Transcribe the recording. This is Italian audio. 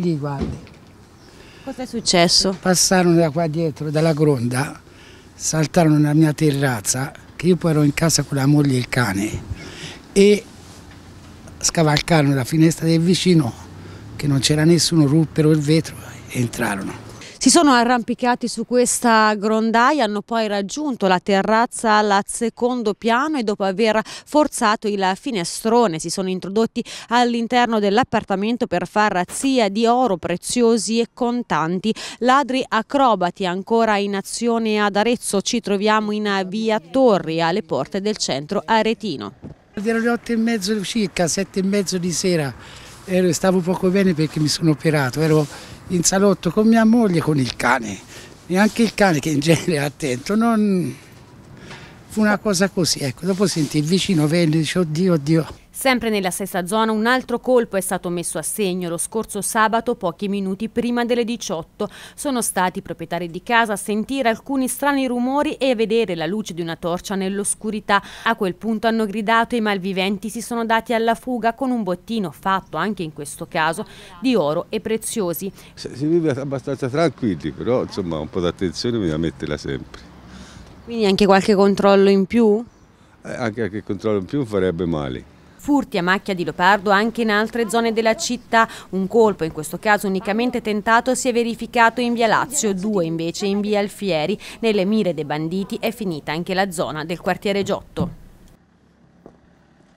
lì guardi. Cosa è successo? Passarono da qua dietro, dalla gronda, saltarono nella mia terrazza, che io poi ero in casa con la moglie e il cane, e scavalcarono la finestra del vicino, che non c'era nessuno, ruppero il vetro e entrarono. Si sono arrampicati su questa grondaia, hanno poi raggiunto la terrazza al secondo piano e dopo aver forzato il finestrone si sono introdotti all'interno dell'appartamento per far razzia di oro, preziosi e contanti. Ladri acrobati ancora in azione ad Arezzo, ci troviamo in via Torri alle porte del centro aretino. Erano le otto e mezzo circa, sette e mezzo di sera ero, stavo poco bene perché mi sono operato, ero in salotto con mia moglie e con il cane. E anche il cane che in genere è attento, non, Fu una cosa così, ecco. Dopo sentì il vicino venne e dice oddio, oddio. Sempre nella stessa zona un altro colpo è stato messo a segno lo scorso sabato pochi minuti prima delle 18. Sono stati i proprietari di casa a sentire alcuni strani rumori e vedere la luce di una torcia nell'oscurità. A quel punto hanno gridato e i malviventi si sono dati alla fuga con un bottino fatto anche in questo caso di oro e preziosi. Si vive abbastanza tranquilli però insomma un po' d'attenzione bisogna metterla sempre. Quindi anche qualche controllo in più? Eh, anche qualche controllo in più farebbe male. Furti a macchia di leopardo anche in altre zone della città. Un colpo, in questo caso unicamente tentato, si è verificato in via Lazio, due invece in via Alfieri. Nelle mire dei banditi è finita anche la zona del quartiere Giotto.